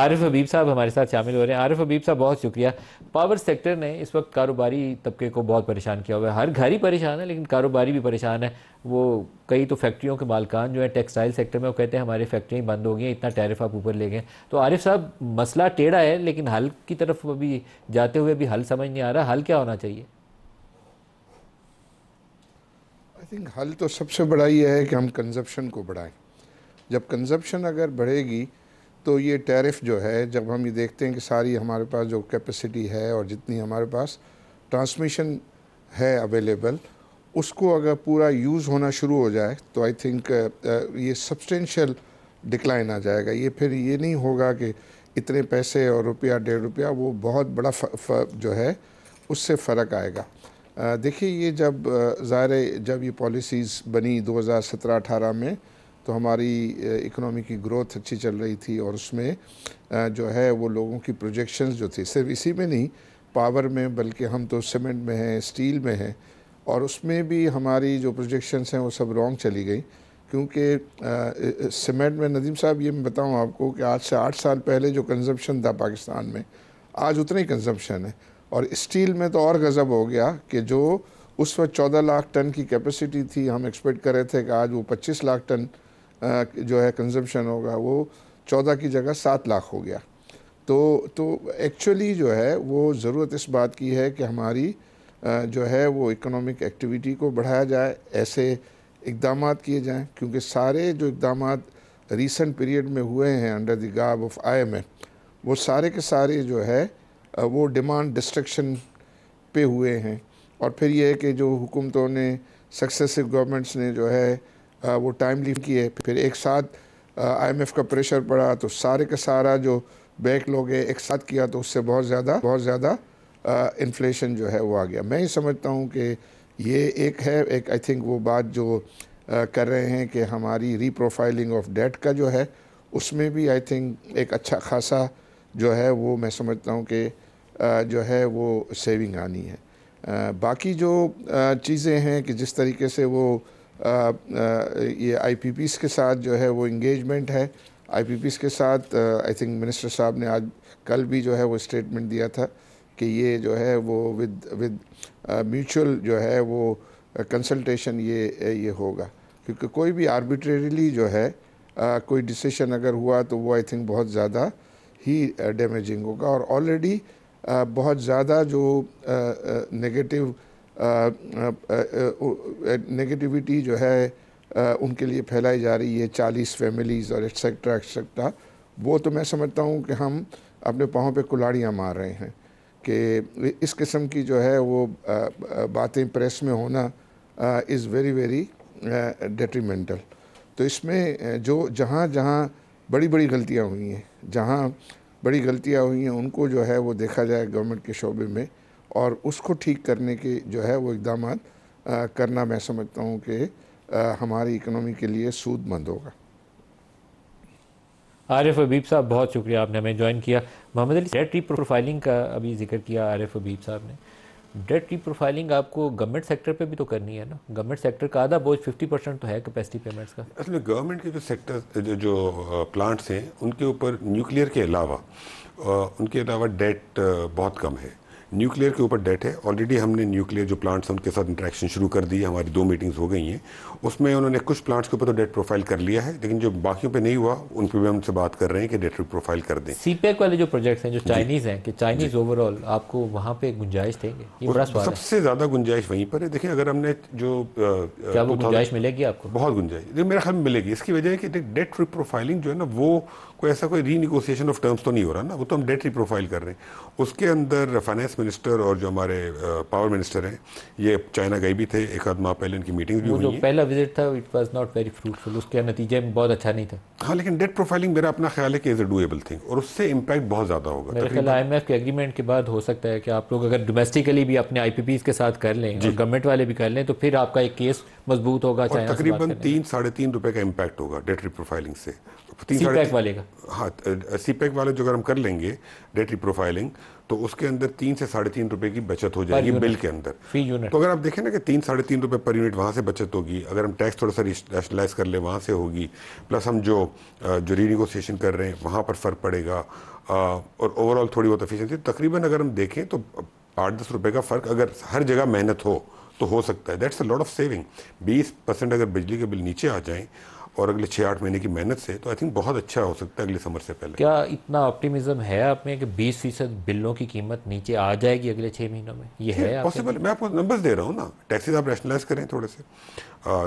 आरिफ हबीब साहब हमारे साथ शामिल हो रहे हैं आरिफ हबीब साहब बहुत शुक्रिया पावर सेक्टर ने इस वक्त कारोबारी तबके को बहुत परेशान किया हुआ है हर घर ही परेशान है लेकिन कारोबारी भी परेशान है वो कई तो फैक्ट्रियों के मालकान जो है टेक्सटाइल सेक्टर में वो कहते हैं हमारी फैक्ट्रियाँ बंद हो गई हैं इतना टैरिफ आप ऊपर ले गए तो आरिफ साहब मसला टेढ़ा है लेकिन हल की तरफ अभी जाते हुए अभी हल समझ नहीं आ रहा हल क्या होना चाहिए आई थिंक हल तो सबसे बड़ा ये है कि हम कंजप्शन को बढ़ाएं जब कंजप्शन अगर बढ़ेगी तो ये टैरिफ जो है जब हम ये देखते हैं कि सारी हमारे पास जो कैपेसिटी है और जितनी हमारे पास ट्रांसमिशन है अवेलेबल उसको अगर पूरा यूज़ होना शुरू हो जाए तो आई थिंक uh, uh, ये सब्सटेंशियल डिक्लाइन आ जाएगा ये फिर ये नहीं होगा कि इतने पैसे और रुपया डेढ़ रुपया वो बहुत बड़ा फ, फ, जो है उससे फ़र्क आएगा uh, देखिए ये जब ज़ाहिर जब ये पॉलिसीज़ बनी 2017-18 में तो हमारी इकोनॉमी की ग्रोथ अच्छी चल रही थी और उसमें जो है वो लोगों की प्रोजेक्शंस जो थी सिर्फ इसी में नहीं पावर में बल्कि हम तो सीमेंट में हैं स्टील में हैं और उसमें भी हमारी जो प्रोजेक्शंस हैं वो सब रॉन्ग चली गई क्योंकि सीमेंट में नदीम साहब ये मैं बताऊँ आपको कि आज से आठ साल पहले जो कंजम्पशन था पाकिस्तान में आज उतना ही कंजम्पशन है और स्टील में तो और गज़ब हो गया कि जो उस वक्त चौदह लाख टन की कैपेसिटी थी हम एक्सपेक्ट कर रहे थे कि आज वो पच्चीस लाख टन जो है कंजम्पशन होगा वो चौदह की जगह सात लाख हो गया तो तो एक्चुअली जो है वो ज़रूरत इस बात की है कि हमारी जो है वो इकोनॉमिक एक्टिविटी को बढ़ाया जाए ऐसे इकदाम किए जाएँ क्योंकि सारे जो इकदाम रिसेंट पीरियड में हुए हैं under the garb of I M वो सारे के सारे जो है वो डिमांड डिस्ट्रक्शन पे हुए हैं और फिर ये है कि जो हुकूमतों ने सक्सेसिव गवर्नमेंट्स ने जो है वो टाइमली की किए फिर एक साथ आईएमएफ का प्रेशर पड़ा तो सारे का सारा जो बैक लोग है एक साथ किया तो उससे बहुत ज़्यादा बहुत ज़्यादा इन्फ्लेशन जो है वो आ गया मैं ये समझता हूँ कि ये एक है एक आई थिंक वो बात जो आ, कर रहे हैं कि हमारी रीप्रोफाइलिंग ऑफ डेट का जो है उसमें भी आई थिंक एक अच्छा खासा जो है वो मैं समझता हूँ कि जो है वो सेविंग आनी है आ, बाकी जो चीज़ें हैं कि जिस तरीके से वो ये आई के साथ जो है वो इंगेजमेंट है आई के साथ आई थिंक मिनिस्टर साहब ने आज कल भी जो है वो स्टेटमेंट दिया था कि ये जो है वो विद विद म्यूचुअल जो है वो कंसल्टेशन ये ये होगा क्योंकि कोई भी आर्बिट्रेरीली जो है आ, कोई डिसीशन अगर हुआ तो वो आई थिंक बहुत ज़्यादा ही डैमेजिंग होगा और ऑलरेडी बहुत ज़्यादा जो नेगेटिव नेगेटिविटी जो है उनके लिए फैलाई जा रही है चालीस फैमिलीज़ और एक्सेट्रा एक्सेट्रा वो तो मैं समझता हूँ कि हम अपने पाँव पे कुलाड़ियाँ मार रहे हैं कि इस किस्म की जो है वो बातें प्रेस में होना इज़ वेरी वेरी डेट्रीमेंटल तो इसमें जो जहाँ जहाँ बड़ी बड़ी गलतियाँ हुई हैं जहाँ बड़ी गलतियाँ हुई हैं उनको जो है वो देखा जाए गवर्नमेंट के शोबे में और उसको ठीक करने के जो है वो इकदाम करना मैं समझता हूँ कि हमारी इकनॉमी के लिए सूदमंद होगा एफ अबीब साहब बहुत शुक्रिया आपने हमें ज्वाइन किया Mohammad Ali debt reprofiling का अभी जिक्र किया एफ अबीब साहब ने डेट री प्रोफाइलिंग आपको गवर्नमेंट सेक्टर पे भी तो करनी है ना गवर्नमेंट सेक्टर का आधा बोझ 50 परसेंट तो है कैपेसिटी पेमेंट्स का असल में गवर्नमेंट के जो सेक्टर जो, जो प्लांट्स हैं उनके ऊपर न्यूक्लियर के अलावा उनके अलावा डेट बहुत कम है न्यूक्लियर के ऊपर डेट है ऑलरेडी हमने न्यूक्लियर जो प्लांट्स हैं उनके साथ इंटरेक्शन शुरू कर दी है हमारी दो मीटिंग्स हो गई हैं उसमें उन्होंने कुछ प्लांट्स के ऊपर तो डेट प्रोफाइल कर लिया है लेकिन जो बाकियों पे नहीं हुआ उन पर भी हम उनसे बात कर रहे हैं कि डेट प्रोफाइल कर दें सीपैक वाले जो प्रोजेक्ट्स हैं जो चाइनीज़ हैं कि चाइनीज़ ओवरऑल आपको वहाँ पर गुंजाइश देंगे सबसे ज़्यादा गुंजाइश वहीं पर है देखिए अगर हमने जो गुंजाइश मिलेगी आपको बहुत गुंजाइश मेरा ख्याल मिलेगी इसकी वजह है कि डेट प्रोफाइलिंग जो है ना वो कोई ऐसा कोई रीनिगोसिएशन ऑफ टर्म्स तो नहीं हो रहा ना वो तो हम डेट रिप्रोफाइल कर रहे हैं उसके अंदर फाइनेंस मिनिस्टर और जो हमारे पावर मिनिस्टर हैं ये चाइना गए भी थे एक आध माह पहले इनकी मीटिंग भी हुई जो पहला विजिट था it was not very fruitful उसके नतीजे में बहुत अच्छा नहीं था हाँ लेकिन डेट प्रोफाइलिंग मेरा अपना ख्याल है कि इज अ डूएबल थिंग और उससे इम्पैक्ट बहुत ज़्यादा होगा आई एम एफ के एग्रीमेंट के बाद हो सकता है कि आप लोग अगर डोमेस्टिकली भी अपने आई के साथ कर लें गवर्नमेंट वाले भी कर लें तो फिर आपका एक केस मजबूत होगा चाइना तकरीबन तीन साढ़े तीन रुपए का इम्पैक्ट होगा डेटरी प्रोफाइलिंग से तीन साढ़े e e वाले का हाँ सी पैक e वाले जो अगर हम कर लेंगे डेटरी प्रोफाइलिंग तो उसके अंदर तीन से साढ़े तीन रुपए की बचत हो जाएगी बिल के अंदर फी यूनिट तो अगर आप देखें ना कि तीन साढ़े तीन रुपए पर यूनिट वहां से बचत होगी अगर हम टैक्स थोड़ा सा रैशनलाइज कर ले वहां से होगी प्लस हम जो जो रीनिगोसिएशन कर रहे हैं वहां पर फ़र्क पड़ेगा और ओवरऑल थोड़ी बहुत एफिशिएंसी तकरीबन अगर हम देखें तो आठ दस रुपये का फ़र्क अगर हर जगह मेहनत हो तो हो सकता है that's a lot of saving बीस परसेंट अगर बिजली के बिल नीचे आ जाए और अगले छः आठ महीने की मेहनत से तो आई थिंक बहुत अच्छा हो सकता है अगले समर से पहले क्या इतना ऑप्टिमिज्म है आप में कि बीस फीसद बिलों की कीमत नीचे आ जाएगी अगले छः महीनों में ये है पॉसिबल मैं आपको नंबर्स दे रहा हूँ ना टैक्सीज आप रैशनलाइज करें थोड़े से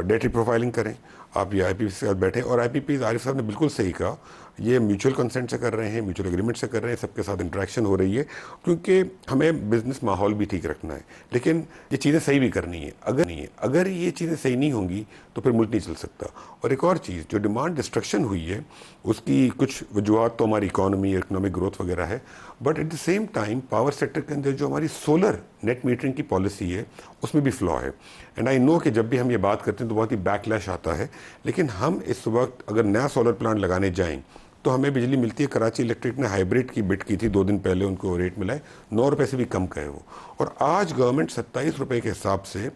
डेटरी uh, प्रोफाइलिंग करें आप ये आई के साथ बैठे और आई पी आरिफ साहब ने बिल्कुल सही कहा ये म्यूचुअल कंसेंट से कर रहे हैं म्यूचुअल एग्रीमेंट से कर रहे हैं सबके साथ इंट्रैक्शन हो रही है क्योंकि हमें बिजनेस माहौल भी ठीक रखना है लेकिन ये चीज़ें सही भी करनी है अगर नहीं है अगर ये चीज़ें सही नहीं होंगी तो फिर मुल्क नहीं चल सकता और एक और चीज़ जो डिमांड डिस्ट्रक्शन हुई है उसकी कुछ वजूहत तो हमारी इकानमी इकनॉमिक ग्रोथ वगैरह है but at the same time power sector के अंदर जो हमारी सोलर नेट मीटरिंग की पॉलिसी है उसमें भी फ्लॉ है एंड आई नो कि जब भी हम ये बात करते हैं तो बहुत ही बैकलैश आता है लेकिन हम इस वक्त अगर नया सोलर प्लांट लगाने जाएँ तो हमें बिजली मिलती है कराची इलेक्ट्रिक ने हाइब्रिड की बिट की थी दो दिन पहले उनको रेट मिला है नौ रुपये से भी कम का है वो और आज गवर्नमेंट सत्ताईस रुपये के हिसाब से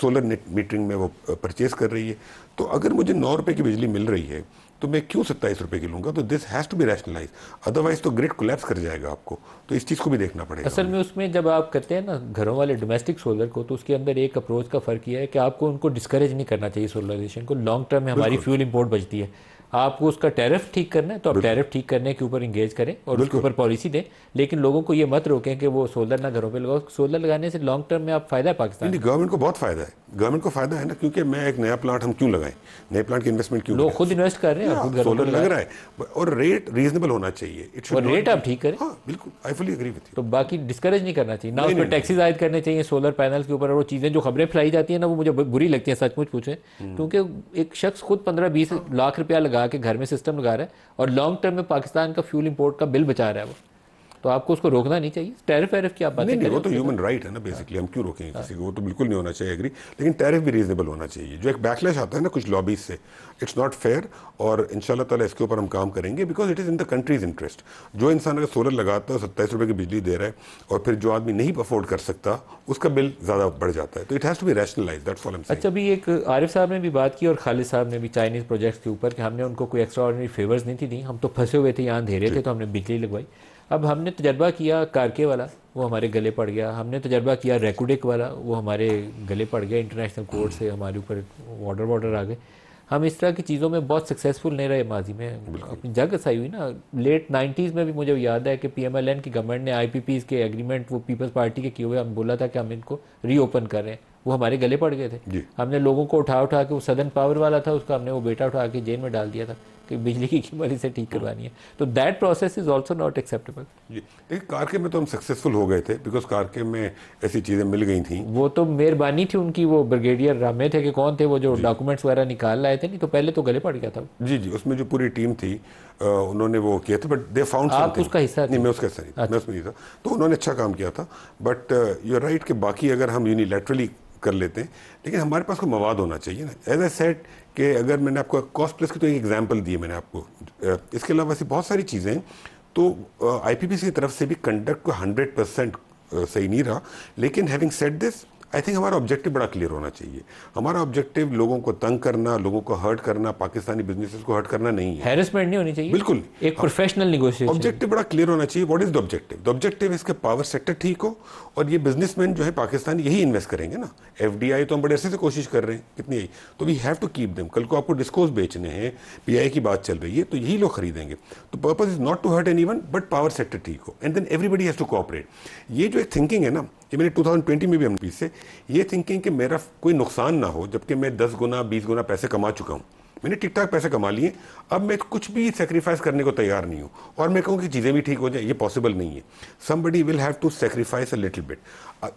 सोलर नेट मीटरिंग में वो परचेज़ कर रही है तो अगर मुझे नौ रुपये की बिजली मिल रही है तो मैं क्यों सत्ताईस रुपये की लूँगा तो this has to be rationalise otherwise तो ग्रिड कोलेप्स कर जाएगा आपको तो इस चीज़ को भी देखना पड़ेगा असल में उसमें जब आप करते हैं ना घरों वाले डोमेस्टिक सोलर को तो उसके अंदर एक अप्रोच का फ़र्क यह है कि आपको उनको डिस्करेज नहीं करना चाहिए सोलराइजेशन को लॉन्ग टर्म में हमारी फ्यूल इम्पोर्ट बचती है आपको उसका टैरिफ ठीक करना है तो आप टैरिफ ठीक करने के ऊपर इंगेज करें और उसके ऊपर पॉलिसी दें लेकिन लोगों को ये मत रोकें कि वो सोलर ना घरों पे लगाओ सोलर लगाने से लॉन्ग टर्म में आप फायदा है पाकिस्तान नहीं गवर्नमेंट को बहुत फायदा है गवर्नमेंट को फायदा है ना क्योंकि मैं एक नया प्लांट हम क्यों लगाएं नए प्लांट की इन्वेस्टमेंट क्यों लोग खुद इन्वेस्ट कर रहे हैं सोलर लग रहा है और रेट रीजनेबल होना चाहिए और रेट आप ठीक करें हाँ, बिल्कुल आई फुली एग्री विथ तो बाकी डिस्करेज नहीं करना चाहिए ना उस पर टैक्सेज आयद करने चाहिए सोलर पैनल के ऊपर वो चीज़ें जो खबरें फैलाई जाती है ना वो मुझे बुरी लगती है सचमुच पूछे हम्म। क्योंकि एक शख्स खुद पंद्रह बीस लाख रुपया लगा लगा के घर में सिस्टम लगा रहा है और लॉन्ग टर्म में पाकिस्तान का फ्यूल इम्पोर्ट का बिल बचा रहा है वो तो आपको उसको रोकना नहीं चाहिए टैरिफ वैरिफ की आप बात नहीं, नहीं, वो तो ह्यूमन राइट है ना बेसिकली हम क्यों रोकेंगे हाँ। किसी को वो तो बिल्कुल नहीं होना चाहिए एग्री लेकिन टैरिफ भी रीजनेबल होना चाहिए जो एक बैकलैश आता है ना कुछ लॉबीज से इट्स नॉट फेयर और इन ताला इसके ऊपर हम काम करेंगे because it is in the countries interest जो इंसान अगर सोलर लगाता है सत्ताईस रुपये की बिजली दे रहा है और फिर जो आदमी नहीं अफोर्ड कर सकता उसका बिल ज़्यादा बढ़ जाता है तो it has to be rationalise that's all अच्छा अभी एक आरिफ साहब ने भी बात की और खालिद साहब ने भी चाइनीज़ प्रोजेक्ट्स के ऊपर कि हमने उनको कोई एक्स्ट्रा ऑर्डनरी फेवर्स नहीं थी दी हम तो फंसे हुए थे यहाँ धेरे थे तो हमने बिजली लगवाई अब हमने तजर्बा किया कारके वाला वो हमारे गले पड़ गया हमने तजर्बा किया रेकोडिक वाला वो हमारे गले पड़ गया इंटरनेशनल कोर्ट से हमारे ऊपर वाटर वाटर आ गए हम इस तरह की चीज़ों में बहुत सक्सेसफुल नहीं रहे माजी में अपनी जग सही हुई ना लेट नाइन्टीज़ में भी मुझे याद है कि पीएमएलएन की गवर्नमेंट ने आईपीपीज के एग्रीमेंट वो पीपल्स पार्टी के किए हुए हम बोला था कि हम इनको रीओपन कर रहे हैं वो हमारे गले पड़ गए थे हमने लोगों को उठा उठा के वो सदन पावर वाला था उसका हमने वो बेटा उठा के जेल में डाल दिया था कि बिजली की कीमत इसे ठीक हाँ। करवानी है तो that process is also not acceptable जी कारके में तो हम सक्सेसफुल हो गए थे बिकॉज कारके में ऐसी चीज़ें मिल गई थी वो तो मेहरबानी थी उनकी वो ब्रिगेडियर रामे थे कि कौन थे वो जो डॉक्यूमेंट्स वगैरह निकाल लाए थे नहीं तो पहले तो गले पड़ गया था जी जी उसमें जो पूरी टीम थी उन्होंने वो किया था बट दे फाउंड आप उसका हिस्सा नहीं मैं उसका हिस्सा नहीं मैं अच्छा। उसमें नहीं था तो उन्होंने अच्छा काम किया था बट यू राइट कि बाकी अगर हम यूनिलेटरली कर लेते हैं लेकिन हमारे पास कोई मवाद होना चाहिए ना एज ए सेट कि अगर मैंने आपको कॉस्ट प्लस की तो एक एग्जाम्पल दी है मैंने आपको इसके अलावा ऐसी बहुत सारी चीज़ें तो आई की तरफ से भी कंडक्ट को हंड्रेड परसेंट सही नहीं रहा लेकिन having set this I think हमारा ऑब्जेक्टिव बड़ा क्लियर होना चाहिए हमारा ऑब्जेक्टिव लोगों को तंग करना लोगों को हर्ट करना पाकिस्तानी बिजनेसेस को हर्ट करना नहीं है हैरेसमेंट नहीं होनी चाहिए बिल्कुल एक प्रोफेशनल निगोशिएशन ऑब्जेक्टिव बड़ा क्लियर होना चाहिए what is the objective the objective इसके पावर सेक्टर ठीक हो और ये बिजनेसमैन जो है पाकिस्तान यही इन्वेस्ट करेंगे ना एफ तो हम बड़े अरसे से कोशिश कर रहे हैं कितनी आई तो we have to keep them कल को आपको डिस्कोस बेचने हैं पी की बात चल रही है तो यही लोग खरीदेंगे तो purpose is not to hurt any but power sector ठीक हो and then everybody has to cooperate ये जो एक थिंकिंग है ना ये मैंने 2020 में भी हम से ये थिंकिंग कि मेरा कोई नुकसान ना हो जबकि मैं 10 गुना 20 गुना पैसे कमा चुका हूँ मैंने ठीक ठाक पैसे कमा लिए अब मैं कुछ भी सेक्रीफाइस करने को तैयार नहीं हूँ और मैं कहूँ कि चीज़ें भी ठीक हो जाए ये पॉसिबल नहीं है somebody will have to sacrifice a little bit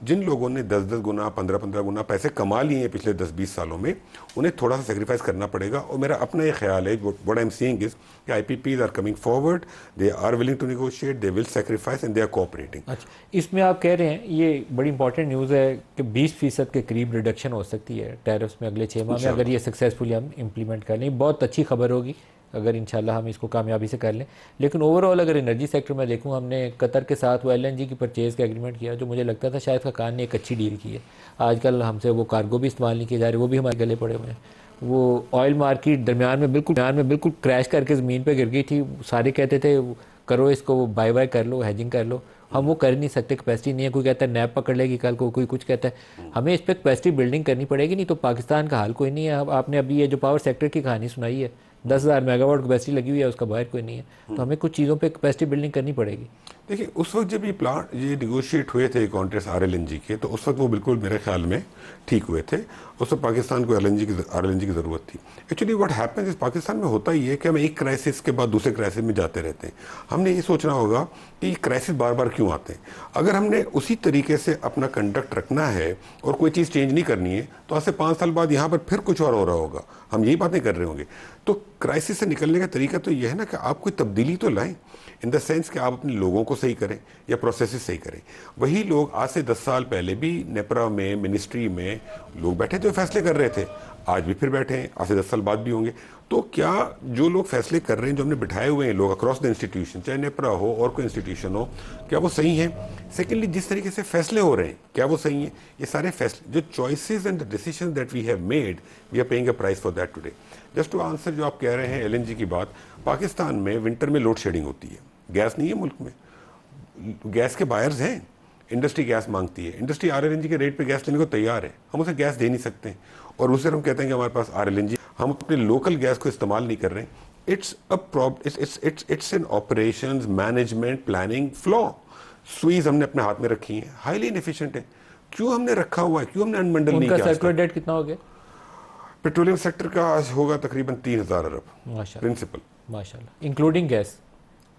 जिन लोगों ने दस दस गुना पंद्रह पंद्रह गुना पैसे कमा लिए हैं पिछले दस बीस सालों में उन्हें थोड़ा सा सेक्रीफाइस करना पड़ेगा और मेरा अपना ये ख्याल है what I am seeing is कि I P Ps are coming forward they are willing to negotiate they will sacrifice and they are cooperating अच्छा इसमें आप कह रहे हैं ये बड़ी इंपॉर्टेंट न्यूज़ है कि बीस फीसद के करीब रिडक्शन हो सकती है टैरिफ्स में अगले छः माह में अगर ये सक्सेसफुली हम इम्प्लीमेंट कर लें बहुत अच्छी खबर होगी अगर इन हम इसको कामयाबी से कर लें लेकिन ओवरऑल अगर एनर्जी सेक्टर में देखूँ हमने कतर के साथ वो एल की परचेज़ का एग्रीमेंट किया जो मुझे लगता था शायद खकान ने एक अच्छी डील की है आजकल हमसे वो कार्गो भी इस्तेमाल नहीं किए जा रहे वो भी हमारे गले पड़े हुए हैं वो ऑयल मार्केट दरमियान में बिल्कुल दरमियान में बिल्कुल क्रैश करके ज़मीन पे गिर गई थी सारे कहते थे करो इसको वो बाय बाय कर लो हैजिंग कर लो हम वो कर नहीं सकते कैपेसिटी नहीं है कोई कहता है नैप पकड़ लेगी कल को कोई कुछ कहता है हमें इस पर कैपेसिटी बिल्डिंग करनी पड़ेगी नहीं तो पाकिस्तान का हाल कोई नहीं है अब आपने अभी ये जो पावर सेक्टर की कहानी सुनाई है दस हज़ार मेगावाट कैपेसिटी लगी हुई है उसका बाहर कोई नहीं है तो हमें कुछ चीज़ों पर कैपेसिटी बिल्डिंग करनी पड़ेगी देखिए उस वक्त जब ये प्लान ये निगोशिएट हुए थे कॉन्ट्रेक्ट आर एल के तो उस वक्त वो बिल्कुल मेरे ख्याल में ठीक हुए थे उस वक्त पाकिस्तान को आर एल की आर एल की ज़रूरत थी एक्चुअली व्हाट हैपन इस पाकिस्तान में होता ही है कि हम एक क्राइसिस के बाद दूसरे क्राइसिस में जाते रहते हैं हमने ये सोचना होगा कि क्राइसिस बार बार क्यों आते हैं अगर हमने उसी तरीके से अपना कंडक्ट रखना है और कोई चीज़ चेंज नहीं करनी है तो आज से पाँच साल बाद यहाँ पर फिर कुछ और हो रहा होगा हम यही बातें कर रहे होंगे तो क्राइसिस से निकलने का तरीका तो यह है ना कि आप कोई तब्दीली तो लाएं इन द सेंस कि आप अपने लोगों को सही करें या प्रोसेस सही करें वही लोग आज से दस साल पहले भी नेपरा में मिनिस्ट्री में लोग बैठे थे फैसले कर रहे थे आज भी फिर बैठे हैं आज से दस साल बाद भी होंगे तो क्या जो लोग फैसले कर रहे हैं जो हमने बिठाए हुए हैं लोग अक्रॉस द इंस्टीट्यूशन चाहे नेपरा हो और कोई इंस्टीट्यूशन हो क्या वो सही हैं सेकेंडली जिस तरीके से फैसले हो रहे हैं क्या वो सही हैं ये सारे फैसले जो choices and the decision that we have made we are paying a price for that today just to answer जो आप कह रहे हैं एल की बात पाकिस्तान में विंटर में लोड शेडिंग होती है गैस नहीं है मुल्क में गैस के बायर्स हैं इंडस्ट्री गैस मांगती है इंडस्ट्री आर के रेट पर गैस लेने को तैयार है हम उसे गैस दे नहीं सकते और उससे हम कहते हैं कि हमारे पास आर हम अपने लोकल गैस को इस्तेमाल नहीं कर रहे it's a prob it's it's it's an operation management planning flaw सुईज हमने अपने हाथ में रखी है हाईली इनफिशियंट है क्यों हमने रखा हुआ है क्यों हमने अनमंडल नहीं किया सेक्टर डेट कितना हो गया पेट्रोलियम सेक्टर का आज होगा तकरीबन तीन हजार अरब प्रिंसिपल माशाल्लाह including gas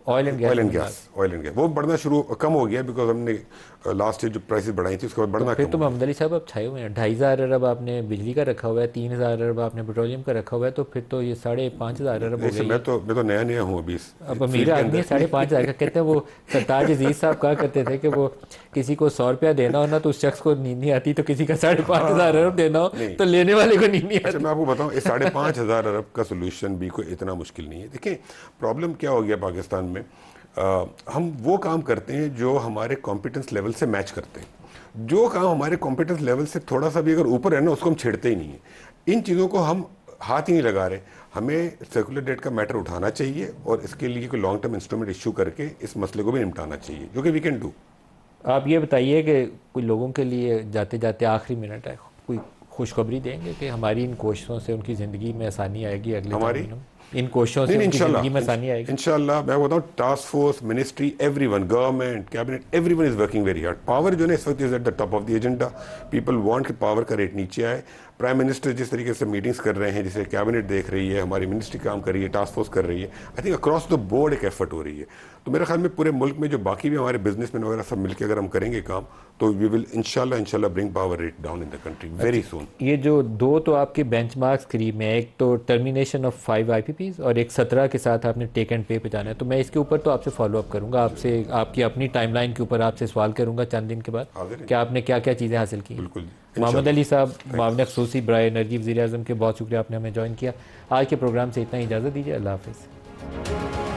oil and gas oil and gas oil and gas वो बढ़ना शुरू कम हो गया बिकॉज हमने लास्ट uh, ईयर जो प्राइसेस बढ़ाई थी उसके बाद बढ़ना तो फिर तो अली साहब अब छाए हुए हैं ढाई हज़ार अरब आपने बिजली का रखा हुआ है तीन हज़ार अरब आपने पेट्रोलियम का रखा हुआ है तो फिर तो ये साढ़े पाँच हज़ार अरब हो मैं तो मैं तो नया नया हूँ अभी अब अमीर आदमी साढ़े पाँच हज़ार का कहते हैं वो सरताज अजीज साहब कहा करते थे कि वो किसी को सौ रुपया देना हो ना तो उस शख्स को नींद नहीं आती तो किसी का साढ़े पाँच हाँ। हज़ार अरब देना हो तो लेने वाले को नींद नहीं अच्छा, आती मैं आपको बताऊँ साढ़े पाँच हज़ार अरब का सोल्यूशन भी कोई इतना मुश्किल नहीं है देखिए प्रॉब्लम क्या हो गया पाकिस्तान में आ, हम वो काम करते हैं जो हमारे कॉम्पिटेंस लेवल से मैच करते हैं जो काम हमारे कॉम्पिटेंस लेवल से थोड़ा सा भी अगर ऊपर है ना उसको हम छेड़ते ही नहीं हैं इन चीज़ों को हम हाथ ही नहीं लगा रहे हमें सर्कुलर डेट का मैटर उठाना चाहिए और इसके लिए कोई लॉन्ग टर्म इंस्ट्रूमेंट इशू करके इस मसले को भी निपटाना चाहिए जो कि वी कैन डू आप ये बताइए कि कोई लोगों के लिए जाते जाते आखिरी मिनट है कोई खुशखबरी देंगे कि हमारी इन कोशिशों से उनकी ज़िंदगी में आसानी आएगी अगले हमारी इन कोशिशों से जिंदगी में आसानी आएगी इंशाल्लाह मैं बताऊं task force ministry everyone government cabinet everyone is working very hard power जो है इस वक्त is at the top of the agenda people want कि पावर का रेट नीचे आए प्राइम मिनिस्टर जिस तरीके से मीटिंग्स कर रहे हैं जिसे कैबिनेट देख रही है हमारी मिनिस्ट्री काम कर रही है टास्क फोर्स कर रही है I think across the board एक एफर्ट हो रही है तो मेरे ख्याल में पूरे मुल्क में जो बाकी भी हमारे बिजनेसमैन वगैरह सब मिलकर अगर हम करेंगे काम तो वी विल इनशाला इनशाला bring power rate down in the country very soon ये जो दो तो आपके बेंच मार्क्स करीब में एक तो टर्मिनेशन ऑफ फाइव आई और एक सत्रह के साथ आपने टेक एंड पे पे जाना है तो मैं इसके ऊपर तो आपसे फॉलो अप करूंगा आपसे आपकी अपनी टाइम के ऊपर आपसे सवाल करूंगा चंद दिन के बाद क्या आपने क्या क्या चीज़ें हासिल की बिल्कुल मोहम्मद अली साहब मामले खसूसी ब्राय एनर्जी वजी अजम के बहुत शुक्रिया आपने हमें ज्वाइन किया आज के प्रोग्राम से इतना इजाज़त दीजिए अल्लाह हाफिज़